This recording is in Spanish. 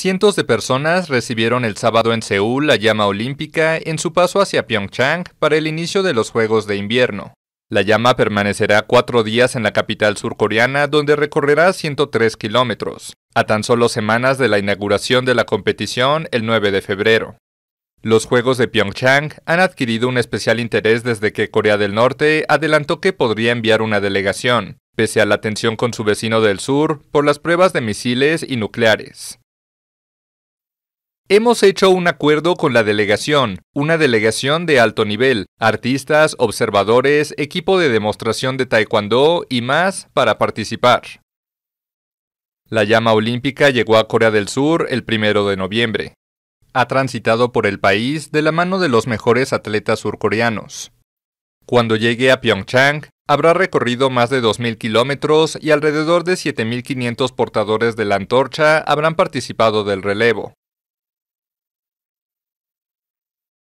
Cientos de personas recibieron el sábado en Seúl la llama olímpica en su paso hacia Pyeongchang para el inicio de los Juegos de Invierno. La llama permanecerá cuatro días en la capital surcoreana, donde recorrerá 103 kilómetros, a tan solo semanas de la inauguración de la competición el 9 de febrero. Los Juegos de Pyeongchang han adquirido un especial interés desde que Corea del Norte adelantó que podría enviar una delegación, pese a la tensión con su vecino del sur por las pruebas de misiles y nucleares. Hemos hecho un acuerdo con la delegación, una delegación de alto nivel, artistas, observadores, equipo de demostración de taekwondo y más para participar. La llama olímpica llegó a Corea del Sur el 1 de noviembre. Ha transitado por el país de la mano de los mejores atletas surcoreanos. Cuando llegue a Pyeongchang, habrá recorrido más de 2.000 kilómetros y alrededor de 7.500 portadores de la antorcha habrán participado del relevo.